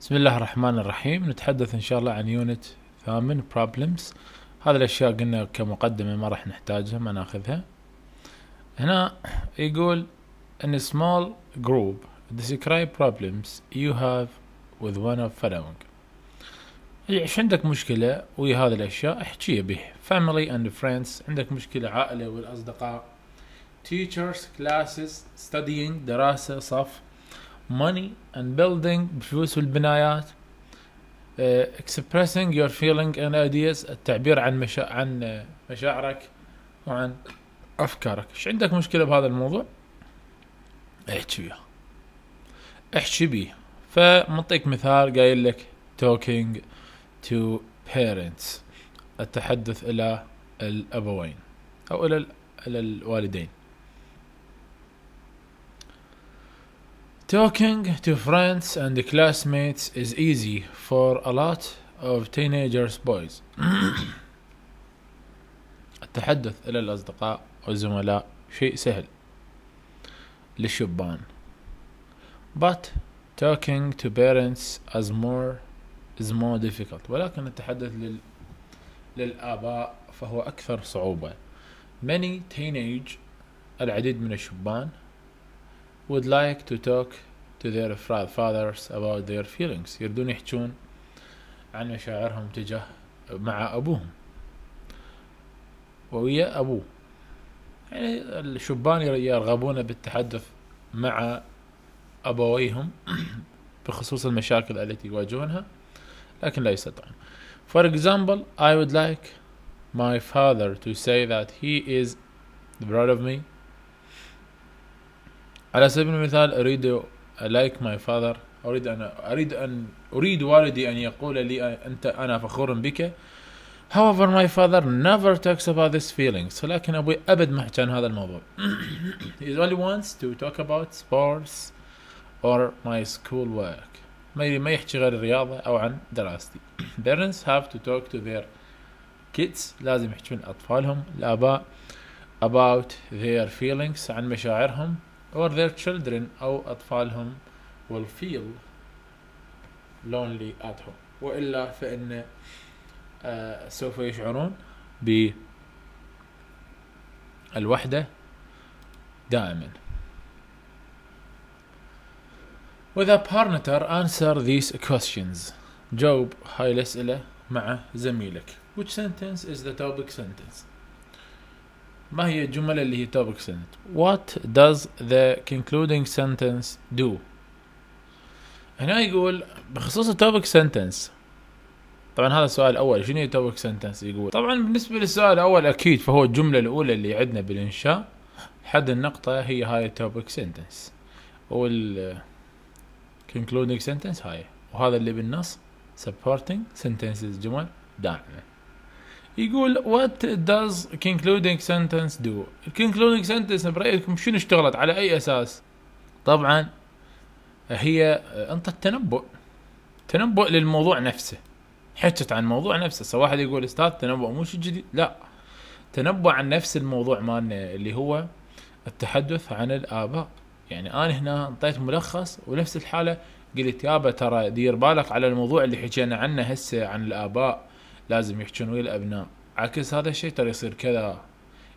بسم الله الرحمن الرحيم نتحدث ان شاء الله عن يونت ثامن بروبلمز هذه الاشياء قلنا كمقدمه ما راح نحتاجها ما ناخذها هنا يقول in a small group describe problems you have with one of following إيه، ايش عندك مشكلة ويا هذه الأشياء احكيها به family and friends عندك مشكلة عائلة والأصدقاء teachers classes studying دراسة صف money and building بفلوس والبنايات آه، expressing your feeling and ideas التعبير عن مشا... عن آه، مشاعرك وعن افكارك ايش عندك مشكله بهذا الموضوع احكي بيها احكي بيه فمعطيك مثال قايل لك talking to parents التحدث الى الابوين او الى الوالدين Talking to friends and classmates is easy for a lot of teenagers boys. التحدث إلى الأصدقاء والزملاء شيء سهل للشبان. But talking to parents is more is more difficult ولكن التحدث لل للآباء فهو أكثر صعوبة. Many teenage العديد من الشبان would like to talk to their fathers about their feelings يردون يحجون عن مشاعرهم تجاه مع أبوهم ويا أبوه يعني الشبان يرغبون بالتحدث مع أبويهم بخصوص المشاكل التي يواجهونها لكن لا يستطيعون For example, I would like my father to say that he is the brother of me على سبيل المثال أريد لايك ماي فاذر أريد أن أريد أن أريد والدي أن يقول لي أنت أنا فخور بك However my father never talks about these feelings لكن أبوي أبد ما حكى عن هذا الموضوع He only wants to talk about sports or my school work ما ما يحكي غير الرياضة أو عن دراستي Parents have to talk to their kids لازم يحكون أطفالهم الآباء about their feelings عن مشاعرهم or their children أو أطفالهم will feel lonely at home وإلا فإن آه سوف يشعرون بالوحدة دائما a بارنتر answer these questions جاوب هاي الأسئلة مع زميلك which sentence is the topic sentence ما هي الجمل اللي هي topic sentence what does the concluding sentence do هنا يقول بخصوص التوبك سنتنس طبعا هذا السؤال الاول شنو هي topic سنتنس يقول طبعا بالنسبه للسؤال الاول اكيد فهو الجمله الاولى اللي عندنا بالانشاء حد النقطه هي هاي التوبك سنتنس وال concluding sentence هاي وهذا اللي بالنص supporting sentences جمل داعمه يقول وات داز concluding سنتنس دو concluding سنتنس برأيكم شنو اشتغلت على أي أساس طبعا هي آه، أنت التنبؤ تنبؤ للموضوع نفسه حكت عن الموضوع نفسه سواء واحد يقول استاذ تنبؤ مو شيء جديد لا تنبؤ عن نفس الموضوع مالنا اللي هو التحدث عن الآباء يعني أنا هنا انطيت ملخص ونفس الحالة قلت يابا ترى دير بالك على الموضوع اللي حكينا عنه هسه عن الآباء لازم يحجون ويا الابناء عكس هذا الشيء ترى يصير كذا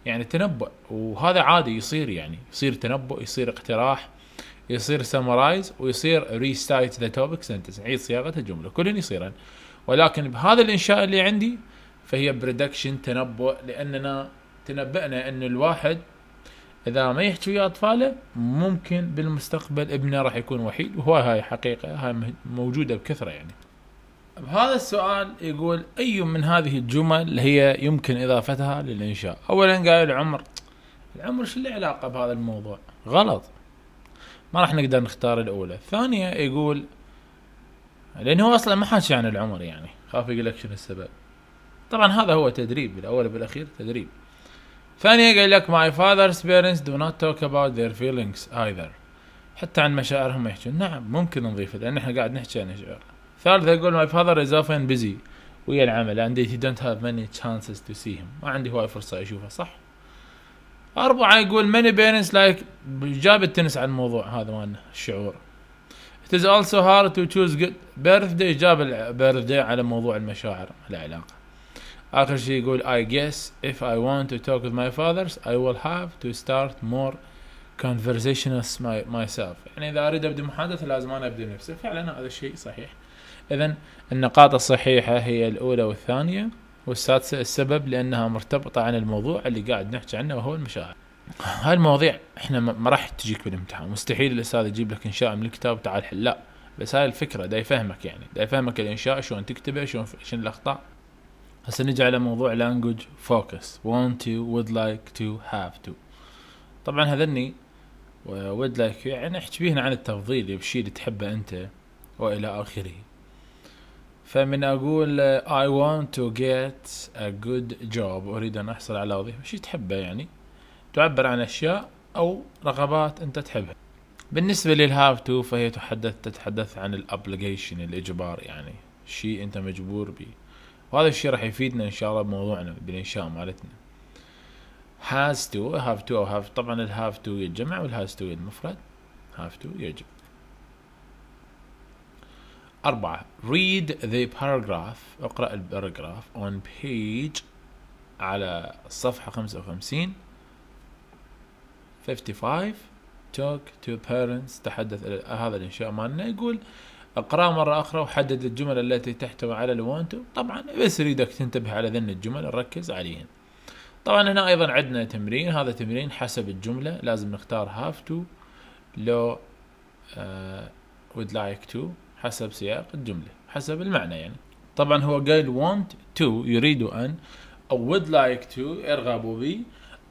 يعني تنبؤ وهذا عادي يصير يعني يصير تنبؤ يصير اقتراح يصير سمرايز ويصير ريستايت ذا توبك سنتس عيد صياغه الجمله كلهن يصيرن ولكن بهذا الانشاء اللي عندي فهي بريدكشن تنبؤ لاننا تنبأنا ان الواحد اذا ما يحكي ويا اطفاله ممكن بالمستقبل ابنه راح يكون وحيد وهو هاي حقيقه هاي موجوده بكثره يعني بهذا السؤال يقول أي من هذه الجمل هي يمكن إضافتها للإنشاء أولا قال العمر العمر شو له علاقة بهذا الموضوع غلط ما راح نقدر نختار الأولى ثانية يقول لان هو أصلا ما حكى عن العمر يعني خاف يقول لك شنو السبب طبعا هذا هو تدريب بالأول وبالأخير تدريب ثانية قال لك my father's parents do not talk about their feelings either حتى عن مشاعرهم ما نعم ممكن نضيفه لان احنا قاعد نحكي عن مشاعر ثالثة يقول ماي فاذر از اوفن بيزي ويا العمل اند هي دونت هاف ماني تشانسز تو سي هيم ما عندي هواي فرصة اشوفه صح أربعة يقول ماني بيرنس لايك جاب التنس على الموضوع هذا مالنا الشعور It is also hard to choose good birthday جاب birthday على موضوع المشاعر العلاقة آخر شيء يقول I guess if I want to talk with my fathers I will have to start more conversational myself يعني إذا أريد أبدأ محادثة لازم أنا أبدأ نفسي فعلا هذا الشيء صحيح إذا النقاط الصحيحة هي الأولى والثانية والسادسة السبب لأنها مرتبطة عن الموضوع اللي قاعد نحكي عنه وهو المشاعر هاي المواضيع احنا ما راح تجيك بالامتحان مستحيل الأستاذ يجيب لك إنشاء من الكتاب تعال حل لا بس هاي الفكرة دا يفهمك يعني دا يفهمك الإنشاء شلون تكتبه شلون شنو الأخطاء هسه نجي على موضوع لانجوج فوكس want to would like to have to طبعا هذني would like يعني احكي بيهن عن التفضيل بشيء اللي تحبه انت والى اخره فمن اقول اي آه، want تو جيت ا جود جوب اريد ان احصل على وظيفه شيء تحبه يعني تعبر عن اشياء او رغبات انت تحبها بالنسبه للهاف تو فهي تحدث تتحدث عن الابليجيشن الاجبار يعني شيء انت مجبور به وهذا الشيء راح يفيدنا ان شاء الله بموضوعنا بالانشاء مالتنا has to have to او have طبعا الهاف تو يتجمع والهاز تو المفرد have to يجب أربعة read the paragraph اقرأ الباراجراف on page على الصفحة 55 55 talk to parents تحدث إلى هذا الإنشاء مالنا يقول اقرأ مرة أخرى وحدد الجمل التي تحتوي على to طبعا بس أريدك تنتبه على ذن الجمل ركز عليهم طبعا هنا أيضا عندنا تمرين هذا تمرين حسب الجملة لازم نختار have to لو uh, would like to حسب سياق الجملة حسب المعنى يعني طبعا هو قال want to يريد أن أو would like to يرغب بي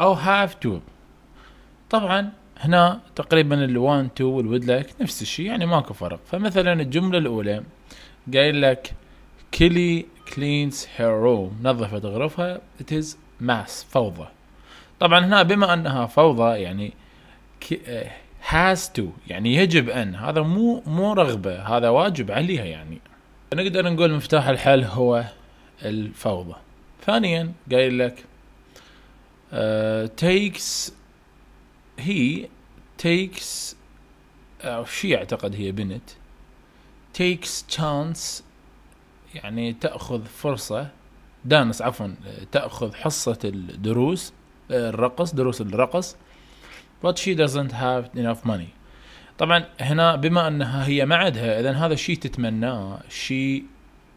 أو have to طبعا هنا تقريبا ال want to وال would like نفس الشيء يعني ماكو فرق فمثلا الجملة الأولى قايل لك كيلي cleans her room نظفت غرفها it is mass فوضى طبعا هنا بما أنها فوضى يعني has to يعني يجب ان هذا مو مو رغبه هذا واجب عليها يعني نقدر نقول مفتاح الحل هو الفوضى ثانيا قايل لك تيكس هي تيكس أو شي اعتقد هي بنت تيكس تشانس يعني تأخذ فرصة دانس عفوا تأخذ حصة الدروس الرقص دروس الرقص but she doesn't have enough money طبعا هنا بما انها هي ما عندها اذا هذا الشيء تتمناه she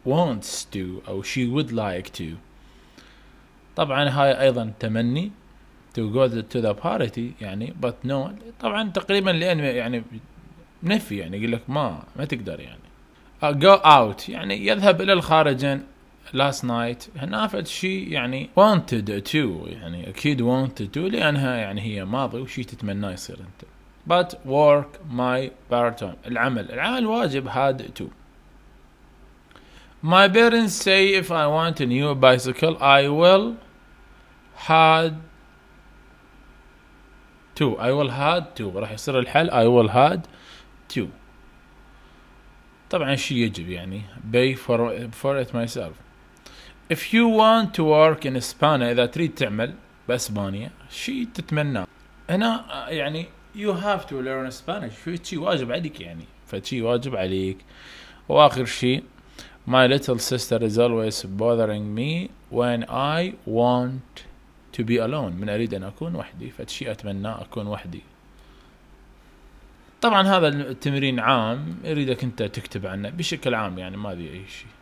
wants to او she would like to طبعا هاي ايضا تمني to go to the party يعني but no طبعا تقريبا لان يعني نفي يعني يقول لك ما ما تقدر يعني uh, go out يعني يذهب الى الخارج last night and after she يعني wanted to يعني اكيد wanted to لانها يعني هي ماضي وشي تتمنى يصير انت but work my part time العمل العمل واجب had to my parents say if I want a new bicycle I will had to I will had to راح يصير الحل I will had to طبعا شيء يجب يعني pay for, for it myself if you want to work in Hispania اذا تريد تعمل باسبانيا شيء تتمناه هنا آه، يعني you have to learn Spanish شيء واجب عليك يعني فشي واجب عليك واخر شيء my little sister is always bothering me when I want to be alone من اريد ان اكون وحدي فشي اتمنى اكون وحدي طبعا هذا التمرين عام يريدك انت تكتب عنه بشكل عام يعني ما ابي اي شيء